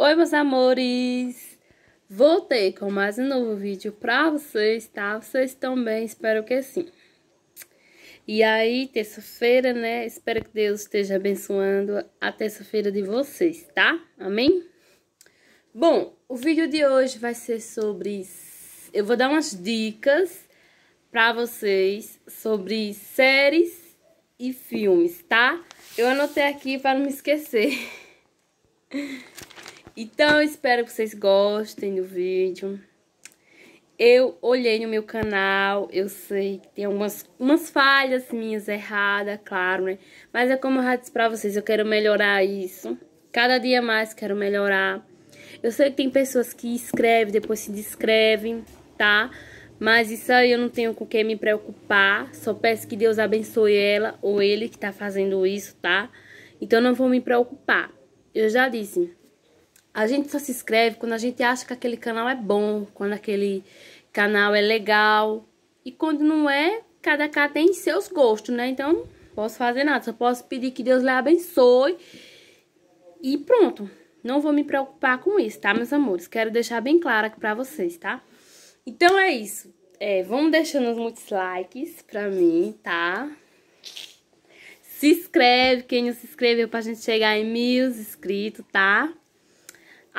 Oi, meus amores! Voltei com mais um novo vídeo pra vocês, tá? Vocês estão bem? espero que sim. E aí, terça-feira, né? Espero que Deus esteja abençoando a terça-feira de vocês, tá? Amém? Bom, o vídeo de hoje vai ser sobre... Eu vou dar umas dicas pra vocês sobre séries e filmes, tá? Eu anotei aqui para não me esquecer. Então, espero que vocês gostem do vídeo. Eu olhei no meu canal, eu sei que tem algumas umas falhas minhas erradas, claro, né? Mas é como eu já disse pra vocês, eu quero melhorar isso. Cada dia mais quero melhorar. Eu sei que tem pessoas que escrevem, depois se descrevem, tá? Mas isso aí eu não tenho com quem me preocupar. Só peço que Deus abençoe ela ou ele que tá fazendo isso, tá? Então não vou me preocupar. Eu já disse, a gente só se inscreve quando a gente acha que aquele canal é bom, quando aquele canal é legal. E quando não é, cada cara tem seus gostos, né? Então, não posso fazer nada, só posso pedir que Deus lhe abençoe. E pronto. Não vou me preocupar com isso, tá, meus amores? Quero deixar bem claro aqui pra vocês, tá? Então é isso. É, vão deixando muitos likes pra mim, tá? Se inscreve, quem não se inscreveu, pra gente chegar em mil inscritos, tá?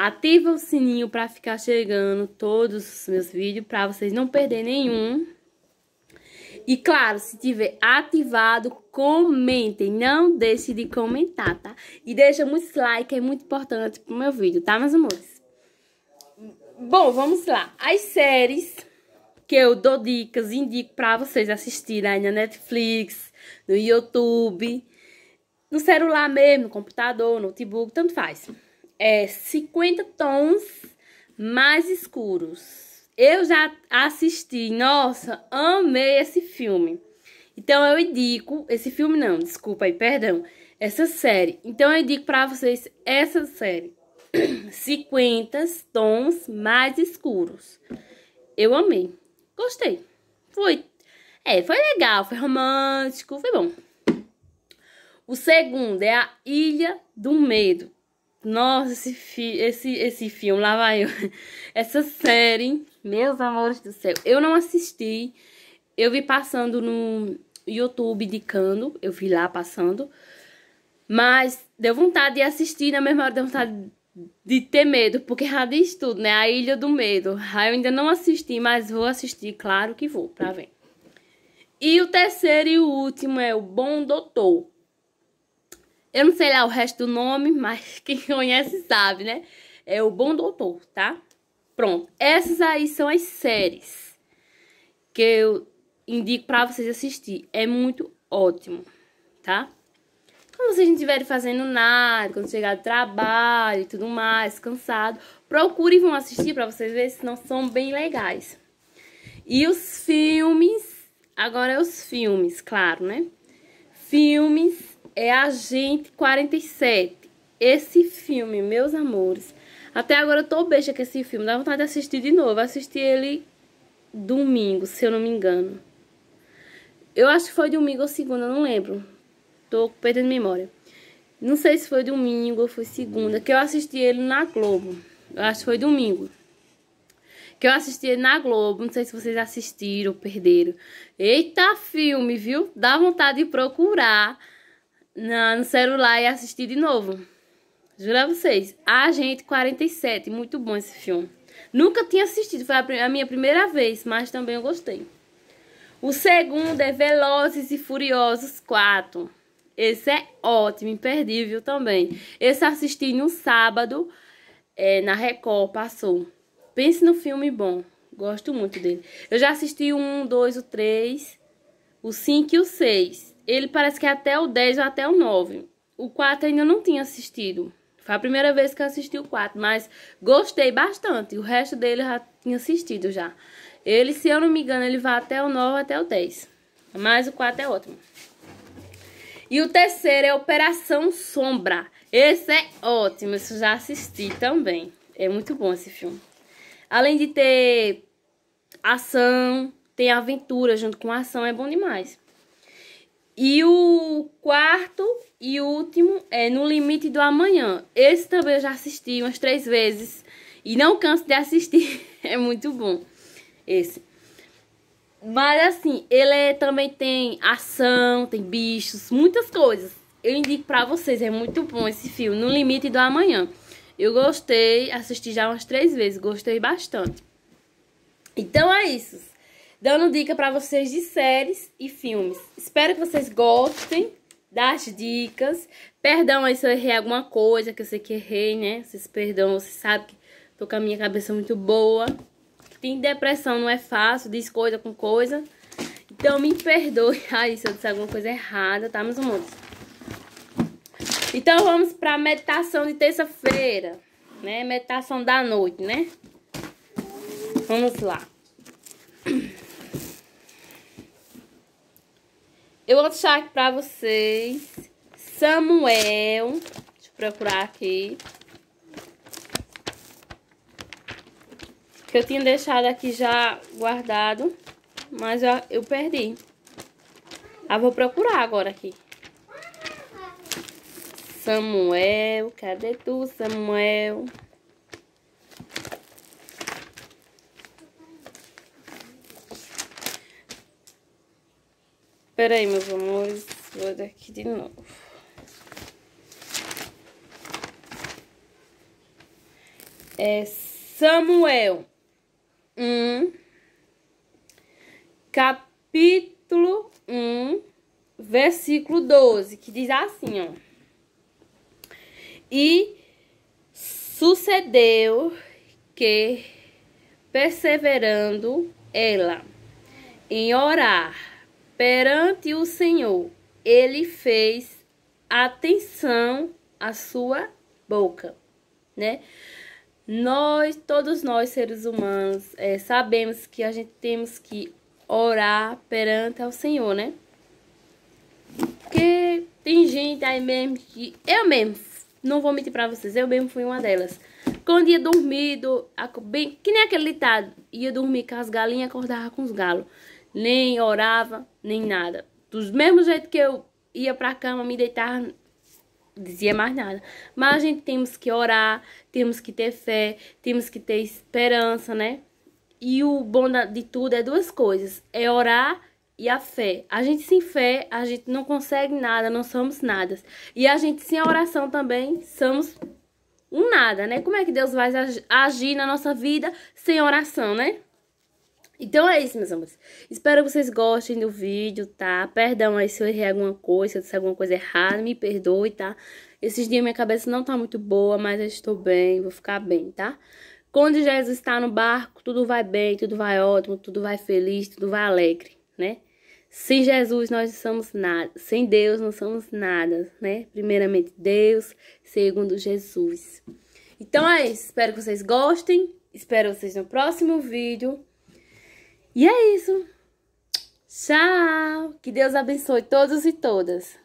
Ativa o sininho para ficar chegando todos os meus vídeos para vocês não perder nenhum. E claro, se tiver ativado, comentem, não deixe de comentar, tá? E deixa muitos like, é muito importante pro meu vídeo, tá, meus amores? Bom, vamos lá. As séries que eu dou dicas, indico para vocês assistirem aí na Netflix, no YouTube, no celular mesmo, no computador, no notebook, tanto faz é 50 tons mais escuros. Eu já assisti, nossa, amei esse filme. Então eu indico, esse filme não, desculpa aí, perdão, essa série. Então eu indico para vocês essa série. 50 tons mais escuros. Eu amei. Gostei. Foi é, foi legal, foi romântico, foi bom. O segundo é a Ilha do Medo. Nossa, esse, fi esse, esse filme, lá vai eu. Essa série, meus amores do céu. Eu não assisti. Eu vi passando no YouTube indicando. Eu vi lá passando. Mas deu vontade de assistir, na mesma hora deu vontade de ter medo, porque já diz tudo, né? A Ilha do Medo. Ah, eu ainda não assisti, mas vou assistir, claro que vou, pra ver. E o terceiro e o último é O Bom Doutor. Eu não sei lá o resto do nome, mas quem conhece sabe, né? É o Bom Doutor, tá? Pronto. Essas aí são as séries que eu indico pra vocês assistir. É muito ótimo, tá? Quando vocês não estiverem fazendo nada, quando chegar do trabalho e tudo mais, cansado, procurem vão assistir pra vocês verem, senão são bem legais. E os filmes, agora é os filmes, claro, né? Filmes é Agente 47. Esse filme, meus amores. Até agora eu tô beija com esse filme. Dá vontade de assistir de novo. Assisti ele domingo, se eu não me engano. Eu acho que foi domingo ou segunda, não lembro. Tô perdendo memória. Não sei se foi domingo ou foi segunda, que eu assisti ele na Globo. Eu acho que foi domingo. Que eu assisti ele na Globo. Não sei se vocês assistiram ou perderam. Eita filme, viu? Dá vontade de procurar na, no celular e assisti de novo. Juro a vocês. A gente 47, muito bom esse filme. Nunca tinha assistido, foi a, a minha primeira vez, mas também eu gostei. O segundo é Velozes e Furiosos 4. Esse é ótimo, imperdível também. Esse assisti no sábado, é, na Record, passou. Pense no filme bom. Gosto muito dele. Eu já assisti o 1, 2, o 3, o 5 e o 6. Ele parece que é até o 10 ou até o 9. O 4 ainda não tinha assistido. Foi a primeira vez que eu assisti o 4, mas gostei bastante. O resto dele eu já tinha assistido já. Ele, se eu não me engano, ele vai até o 9 até o 10. Mas o 4 é ótimo. E o terceiro é Operação Sombra. Esse é ótimo, isso já assisti também. É muito bom esse filme. Além de ter ação, tem aventura junto com ação, é bom demais. E o quarto e último é No Limite do Amanhã. Esse também eu já assisti umas três vezes. E não canso de assistir. é muito bom. Esse. Mas assim, ele é, também tem ação, tem bichos, muitas coisas. Eu indico pra vocês, é muito bom esse filme, No Limite do Amanhã. Eu gostei, assisti já umas três vezes, gostei bastante. Então é isso dando dica para vocês de séries e filmes. Espero que vocês gostem das dicas. Perdão aí se eu errei alguma coisa, que eu sei que errei, né? Vocês perdão, vocês sabem que tô com a minha cabeça muito boa. Tem depressão, não é fácil, diz coisa com coisa. Então me perdoe aí se eu disser alguma coisa errada, tá, meus amores? Então vamos pra meditação de terça-feira, né? Meditação da noite, né? Vamos lá. Eu vou deixar aqui pra vocês. Samuel. Deixa eu procurar aqui. Que eu tinha deixado aqui já guardado. Mas eu, eu perdi. Ah, vou procurar agora aqui. Samuel, cadê tu, Samuel? Espera aí, meus amores. Vou daqui de novo. É Samuel 1, capítulo 1, versículo 12, que diz assim, ó. E sucedeu que, perseverando ela em orar, perante o Senhor, ele fez atenção à sua boca, né? Nós, todos nós seres humanos, é, sabemos que a gente temos que orar perante ao Senhor, né? Porque tem gente aí mesmo que. Eu mesmo, não vou mentir pra vocês, eu mesmo fui uma delas. Quando ia dormido, bem, que nem aquele ditado, ia dormir com as galinhas, acordava com os galos nem orava, nem nada. Dos mesmo jeito que eu ia para a cama, me deitar, dizia mais nada. Mas a gente temos que orar, temos que ter fé, temos que ter esperança, né? E o bom de tudo é duas coisas: é orar e a fé. A gente sem fé, a gente não consegue nada, não somos nada. E a gente sem a oração também somos um nada, né? Como é que Deus vai agir na nossa vida sem oração, né? Então é isso, meus amores. Espero que vocês gostem do vídeo, tá? Perdão aí se eu errei alguma coisa, se eu disse alguma coisa errada, me perdoe, tá? Esses dias minha cabeça não tá muito boa, mas eu estou bem, vou ficar bem, tá? Quando Jesus está no barco, tudo vai bem, tudo vai ótimo, tudo vai feliz, tudo vai alegre, né? Sem Jesus nós não somos nada, sem Deus não somos nada, né? Primeiramente Deus, segundo Jesus. Então é isso, espero que vocês gostem, espero vocês no próximo vídeo. E é isso. Tchau! Que Deus abençoe todos e todas.